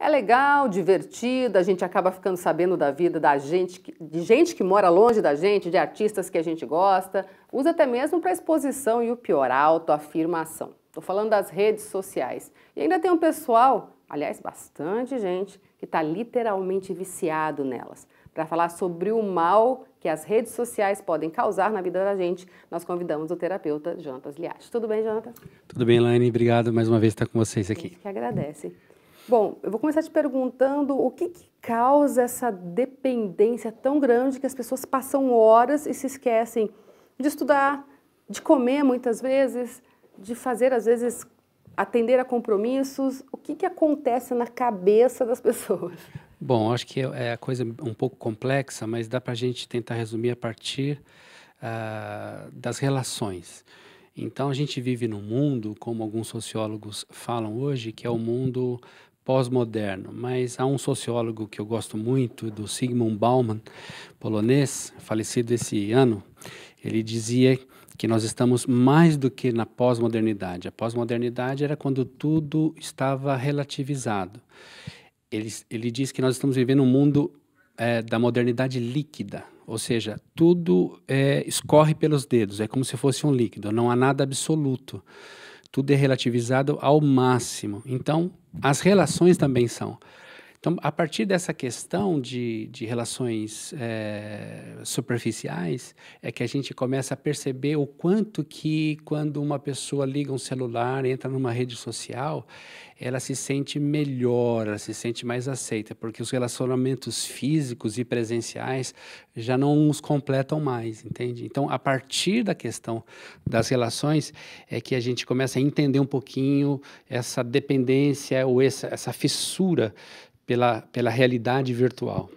É legal, divertido. a gente acaba ficando sabendo da vida da gente, de gente que mora longe da gente, de artistas que a gente gosta, usa até mesmo para exposição e o pior, a autoafirmação. Estou falando das redes sociais. E ainda tem um pessoal, aliás, bastante gente, que está literalmente viciado nelas. Para falar sobre o mal que as redes sociais podem causar na vida da gente, nós convidamos o terapeuta Jonatas Liache. Tudo bem, Jonatas? Tudo bem, Elaine. Obrigado mais uma vez por estar com vocês aqui. A gente que agradece. Bom, eu vou começar te perguntando o que, que causa essa dependência tão grande que as pessoas passam horas e se esquecem de estudar, de comer muitas vezes, de fazer às vezes atender a compromissos. O que, que acontece na cabeça das pessoas? Bom, acho que é a coisa um pouco complexa, mas dá para a gente tentar resumir a partir uh, das relações. Então, a gente vive num mundo, como alguns sociólogos falam hoje, que é o um mundo pós-moderno, mas há um sociólogo que eu gosto muito, do Sigmund Bauman, polonês, falecido esse ano. Ele dizia que nós estamos mais do que na pós-modernidade. A pós-modernidade era quando tudo estava relativizado. Ele, ele diz que nós estamos vivendo um mundo é, da modernidade líquida, ou seja, tudo é, escorre pelos dedos, é como se fosse um líquido, não há nada absoluto tudo é relativizado ao máximo. Então, as relações também são. Então, a partir dessa questão de, de relações é, superficiais, é que a gente começa a perceber o quanto que, quando uma pessoa liga um celular, entra numa rede social, ela se sente melhor, ela se sente mais aceita, porque os relacionamentos físicos e presenciais já não os completam mais, entende? Então, a partir da questão das relações, é que a gente começa a entender um pouquinho essa dependência ou essa, essa fissura pela, pela realidade virtual.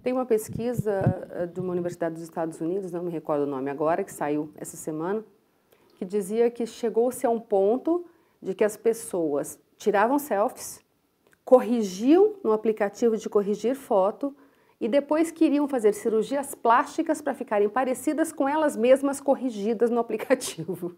Tem uma pesquisa eh, de uma universidade dos Estados Unidos, não me recordo o nome agora, que saiu essa semana, que dizia que chegou-se a um ponto de que as pessoas tiravam selfies, corrigiam no aplicativo de corrigir foto e depois queriam fazer cirurgias plásticas para ficarem parecidas com elas mesmas corrigidas no aplicativo.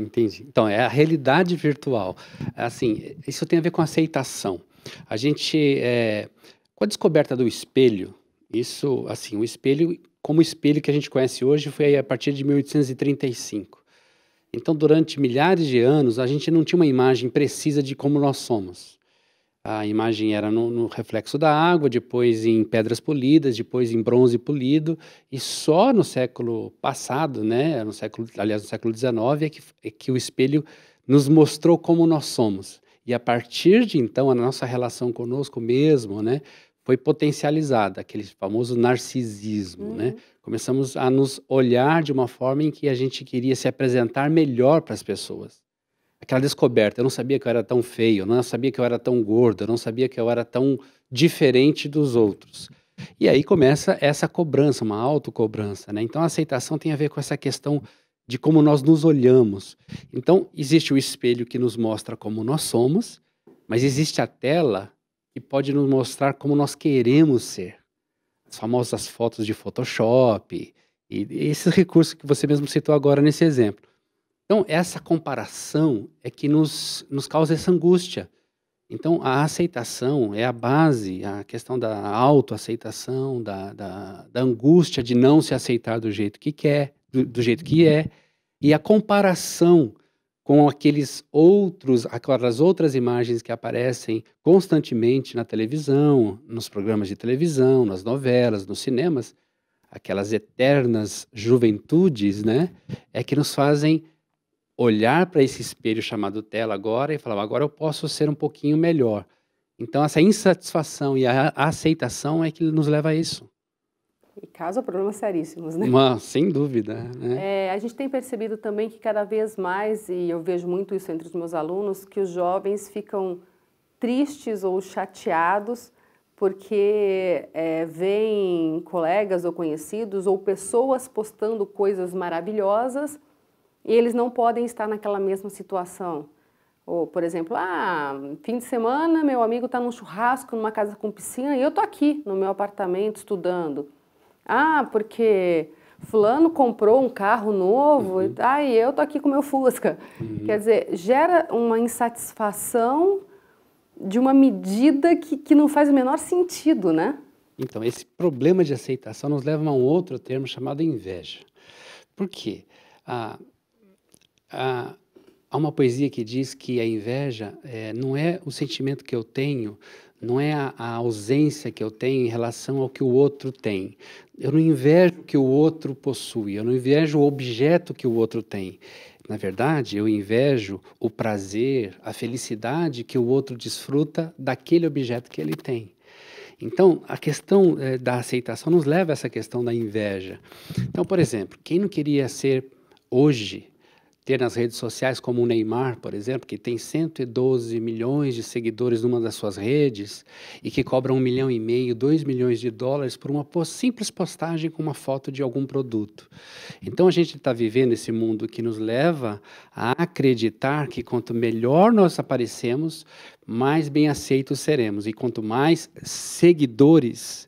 Entendi. Então, é a realidade virtual. Assim, isso tem a ver com aceitação. A gente, é, com a descoberta do espelho, isso, assim, o espelho, como o espelho que a gente conhece hoje, foi a partir de 1835. Então, durante milhares de anos, a gente não tinha uma imagem precisa de como nós somos. A imagem era no, no, reflexo da água, depois em pedras polidas, depois em bronze polido, e só no século passado, né, no século, aliás, no século XIX, é que, é que o espelho nos mostrou como nós somos. E a partir de então, a nossa relação conosco mesmo né, foi potencializada, aquele famoso narcisismo. Né. Uhum. Né? Começamos a nos olhar de uma forma em que a gente queria se apresentar melhor para as pessoas aquela descoberta. Eu não sabia que eu era tão feio, eu não sabia que eu era tão gordo, eu não sabia que eu era tão diferente dos outros. E aí começa essa cobrança, uma autocobrança, né? Então a aceitação tem a ver com essa questão de como nós nos olhamos. Então existe o espelho que nos mostra como nós somos, mas existe a tela que pode nos mostrar como nós queremos ser. As famosas fotos de Photoshop e, e esses recursos que você mesmo citou agora nesse exemplo. Então, essa comparação é que nos, nos causa essa angústia. Então, a aceitação é a base, a questão da autoaceitação, da, da, da angústia de não se aceitar do jeito que quer, do, do jeito que é, e a comparação com aqueles outros, aquelas outras imagens que aparecem constantemente na televisão, nos programas de televisão, nas novelas, nos cinemas, aquelas eternas juventudes, né? É que nos fazem olhar para esse espelho chamado tela agora e falar: agora eu posso ser um pouquinho melhor. Então, essa insatisfação e a aceitação é que nos leva a isso. E causa problemas seríssimos, né? Uma, sem dúvida. Né? É, a gente tem percebido também que cada vez mais, e eu vejo muito isso entre os meus alunos, que os jovens ficam tristes ou chateados porque é, veem colegas ou conhecidos ou pessoas postando coisas maravilhosas e eles não podem estar naquela mesma situação. Ou, por exemplo, ah, fim de semana meu amigo está num churrasco, numa casa com piscina, e eu estou aqui no meu apartamento estudando. Ah, porque fulano comprou um carro novo, uhum. ah, e eu estou aqui com meu Fusca. Uhum. Quer dizer, gera uma insatisfação de uma medida que, que não faz o menor sentido, né? Então, esse problema de aceitação nos leva a um outro termo chamado inveja. Por quê? Ah, há, uma poesia que diz que a inveja é, não é o sentimento que eu tenho, não é a, a, ausência que eu tenho em relação ao que o outro tem. Eu não invejo o que o outro possui, eu não invejo o objeto que o outro tem. Na verdade, eu invejo o prazer, a felicidade que o outro desfruta daquele objeto que ele tem. Então, a questão é, da aceitação nos leva a essa questão da inveja. Então, por exemplo, quem não queria ser hoje ter nas redes sociais, como o Neymar, por exemplo, que tem 112 milhões de seguidores numa das suas redes e que cobra um milhão e meio, dois milhões de dólares por uma simples postagem com uma foto de algum produto. Então a gente está vivendo esse mundo que nos leva a acreditar que quanto melhor nós aparecemos, mais bem aceitos seremos e quanto mais seguidores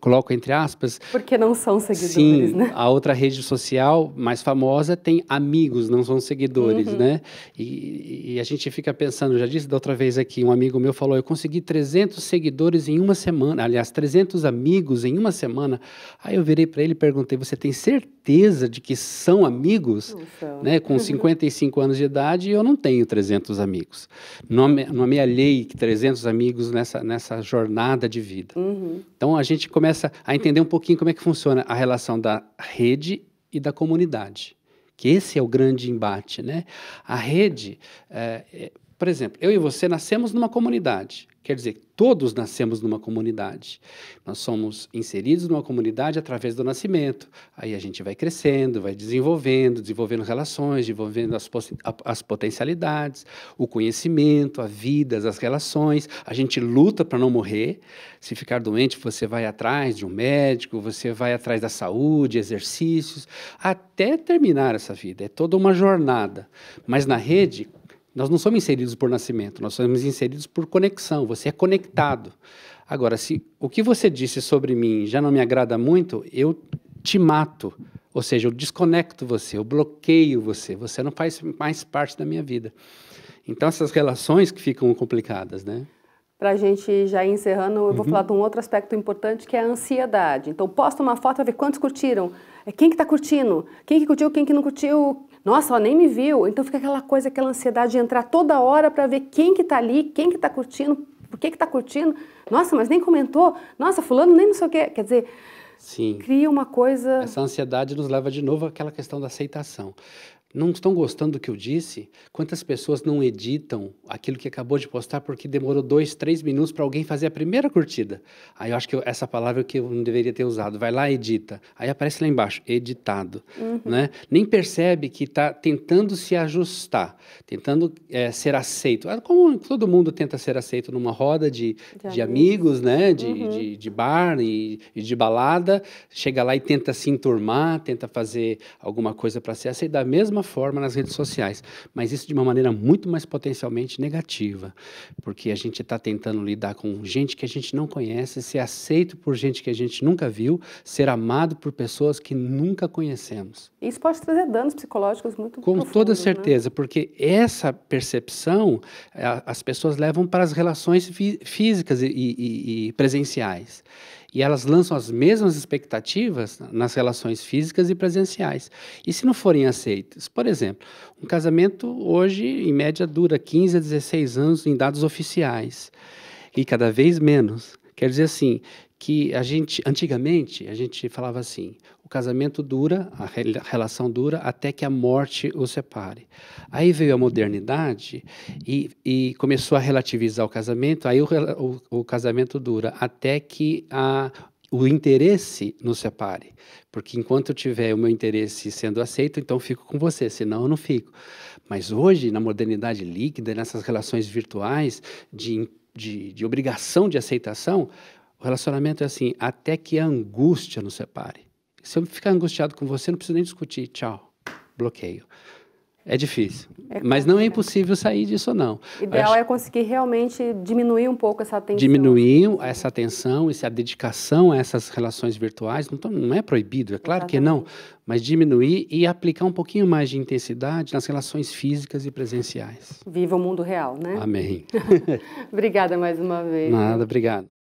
coloco entre aspas. Porque não são seguidores, sim, né? A outra rede social mais famosa tem amigos, não são seguidores, uhum. né? E, e, a gente fica pensando, já disse da outra vez aqui, um amigo meu falou, eu consegui 300 seguidores em uma semana, aliás, 300 amigos em uma semana. Aí eu virei para ele e perguntei, você tem certeza de que são amigos? Né? Com 55 anos de idade, eu não tenho 300 amigos. Não, não me alhei 300 amigos nessa, nessa jornada de vida. Uhum. Então, a gente começa a entender um pouquinho como é que funciona a relação da rede e da comunidade. Que esse é o grande embate, né? A rede é, por exemplo, eu e você nascemos numa comunidade. Quer dizer, todos nascemos numa comunidade. Nós somos inseridos numa comunidade através do nascimento. Aí a gente vai crescendo, vai desenvolvendo, desenvolvendo relações, desenvolvendo as, as potencialidades, o conhecimento, a vida, as relações. A gente luta para não morrer. Se ficar doente, você vai atrás de um médico, você vai atrás da saúde, exercícios, até terminar essa vida. É toda uma jornada. Mas na rede, nós não somos inseridos por nascimento, nós somos inseridos por conexão. Você é conectado. Agora, se o que você disse sobre mim já não me agrada muito, eu te mato. Ou seja, eu desconecto você, eu bloqueio você. Você não faz mais parte da minha vida. Então, essas relações que ficam complicadas, né? Para a gente já ir encerrando, eu vou uhum. falar de um outro aspecto importante que é a ansiedade. Então, posta uma foto para ver quantos curtiram. É, quem que está curtindo? Quem que curtiu, quem que não curtiu? nossa, ela nem me viu. Então fica aquela coisa, aquela ansiedade de entrar toda hora para ver quem que está ali, quem que está curtindo, por que que está curtindo. Nossa, mas nem comentou. Nossa, fulano nem não sei o quê. Quer dizer, Sim. cria uma coisa... Essa ansiedade nos leva de novo àquela questão da aceitação não estão gostando do que eu disse? Quantas pessoas não editam aquilo que acabou de postar porque demorou dois, três minutos para alguém fazer a primeira curtida? Aí eu acho que eu, essa palavra é que eu não deveria ter usado. Vai lá, edita. Aí aparece lá embaixo, editado. Uhum. Né? Nem percebe que está tentando se ajustar, tentando é, ser aceito. É como todo mundo tenta ser aceito numa roda de, de, de amigos, né? De, uhum. de, de, bar e, e de balada, chega lá e tenta se enturmar, tenta fazer alguma coisa para ser aceito. Da mesma forma nas redes sociais, mas isso de uma maneira muito mais potencialmente negativa, porque a gente está tentando lidar com gente que a gente não conhece, ser aceito por gente que a gente nunca viu, ser amado por pessoas que nunca conhecemos. Isso pode trazer danos psicológicos muito Com toda né? certeza, né? porque essa percepção as pessoas levam para as relações físicas e, e, e presenciais e elas lançam as mesmas expectativas nas relações físicas e presenciais. E se não forem aceitas, por exemplo, um casamento hoje, em média, dura 15 a 16 anos em dados oficiais e cada vez menos. Quer dizer assim, que a gente, antigamente, a gente falava assim: o casamento dura, a relação dura até que a morte os separe. Aí veio a modernidade e, e começou a relativizar o casamento, aí o, o, o casamento dura até que a, o interesse nos separe. Porque enquanto eu tiver o meu interesse sendo aceito, então fico com você, senão eu não fico. Mas hoje, na modernidade líquida, nessas relações virtuais de, de, de obrigação de aceitação, o relacionamento é assim, até que a angústia nos separe. Se eu ficar angustiado com você, não preciso nem discutir. Tchau. Bloqueio. É difícil. É Mas não é impossível sair disso, não. O ideal acho... é conseguir realmente diminuir um pouco essa tensão. Diminuir essa tensão, essa dedicação a essas relações virtuais. Não, não é proibido, é claro Exatamente. que não. Mas diminuir e aplicar um pouquinho mais de intensidade nas relações físicas e presenciais. Viva o mundo real, né? Amém. obrigada mais uma vez. Nada, obrigado.